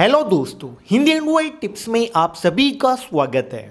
hello दोस्तों Hindi and tips में आप सभी का स्वागत है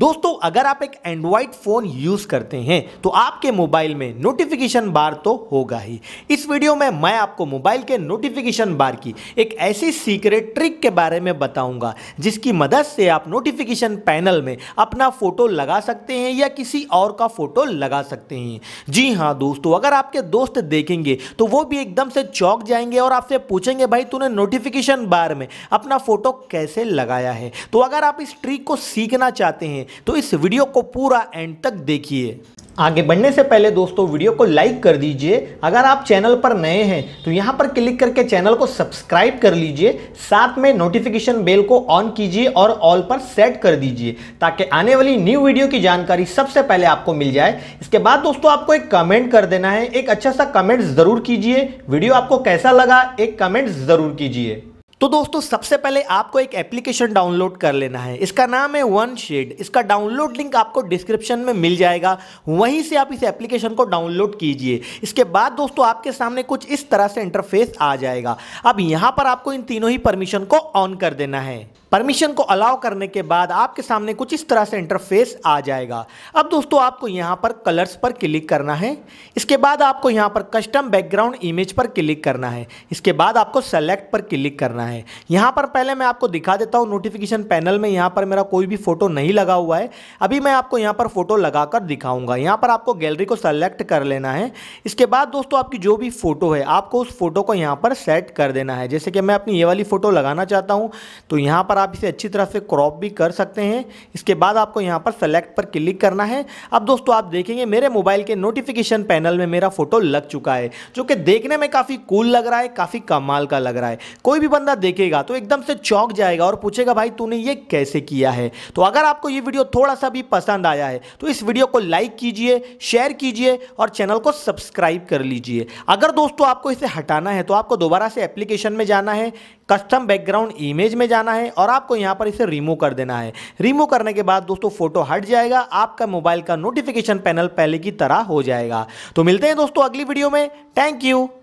दोस्तों अगर आप एक एंड्रॉइड फ़ोन यूज़ करते हैं तो आपके मोबाइल में नोटिफिकेशन बार तो होगा ही इस वीडियो में मैं आपको मोबाइल के नोटिफिकेशन बार की एक ऐसी सीक्रेट ट्रिक के बारे में बताऊंगा जिसकी मदद से आप नोटिफिकेशन पैनल में अपना फ़ोटो लगा सकते हैं या किसी और का फ़ोटो लगा सकते हैं जी हाँ दोस्तों अगर आपके दोस्त देखेंगे तो वो भी एकदम से चौक जाएंगे और आपसे पूछेंगे भाई तूने नोटिफिकेशन बार में अपना फ़ोटो कैसे लगाया है तो अगर आप इस ट्रिक को सीखना चाहते हैं हैं तो इस वीडियो को पूरा एंड तक देखिए आगे बढ़ने से पहले दोस्तों वीडियो को लाइक कर दीजिए अगर आप चैनल पर नए हैं तो यहाँ पर क्लिक करके चैनल को सब्सक्राइब कर लीजिए साथ में नोटिफिकेशन बेल को ऑन कीजिए और ऑल पर सेट कर दीजिए ताकि आने वाली न्यू वीडियो की जानकारी सबसे पहले आपको मिल जाए इसके बाद दोस्तों आपको एक कमेंट कर देना है एक अच्छा सा कमेंट ज़रूर कीजिए वीडियो आपको कैसा लगा एक कमेंट ज़रूर कीजिए तो दोस्तों सबसे पहले आपको एक एप्लीकेशन डाउनलोड कर लेना है इसका नाम है वन शेड इसका डाउनलोड लिंक आपको डिस्क्रिप्शन में मिल जाएगा वहीं से आप इस एप्लीकेशन को डाउनलोड कीजिए इसके बाद दोस्तों आपके सामने कुछ इस तरह से इंटरफेस आ जाएगा अब यहाँ पर आपको इन तीनों ही परमिशन को ऑन कर देना है परमिशन को अलाउ करने के बाद आपके सामने कुछ इस तरह से इंटरफेस आ जाएगा अब दोस्तों आपको यहाँ पर कलर्स पर क्लिक करना है इसके बाद आपको यहाँ पर कस्टम बैकग्राउंड इमेज पर क्लिक करना है इसके बाद आपको सेलेक्ट पर क्लिक करना है यहाँ पर पहले मैं आपको दिखा देता हूँ नोटिफिकेशन पैनल में यहाँ पर मेरा कोई भी फोटो नहीं लगा हुआ है अभी मैं आपको यहाँ पर फोटो लगा कर दिखाऊंगा यहाँ पर आपको गैलरी को सेलेक्ट कर लेना है इसके बाद दोस्तों आपकी जो भी फोटो है आपको उस फोटो को यहाँ पर सेट कर देना है जैसे कि मैं अपनी ये वाली फोटो लगाना चाहता हूँ तो यहाँ पर आप इसे अच्छी तरह से क्रॉप भी कर सकते हैं इसके बाद आपको यहाँ पर सेलेक्ट पर क्लिक करना है अब दोस्तों आप देखेंगे मेरे मोबाइल के नोटिफिकेशन पैनल में मेरा फोटो लग चुका है जो कि देखने में काफ़ी कूल लग रहा है काफ़ी कमाल का लग रहा है कोई भी बंदा देखेगा तो एकदम से चौंक जाएगा और पूछेगा भाई तूने ये कैसे किया है तो अगर आपको ये वीडियो थोड़ा सा भी पसंद आया है तो इस वीडियो को लाइक कीजिए शेयर कीजिए और चैनल को सब्सक्राइब कर लीजिए अगर दोस्तों आपको इसे हटाना है तो आपको दोबारा से एप्लीकेशन में जाना है कस्टम बैकग्राउंड इमेज में जाना है और आपको यहाँ पर इसे रिमूव कर देना है रिमूव करने के बाद दोस्तों फोटो हट जाएगा आपका मोबाइल का नोटिफिकेशन पैनल पहले की तरह हो जाएगा तो मिलते हैं दोस्तों अगली वीडियो में थैंक यू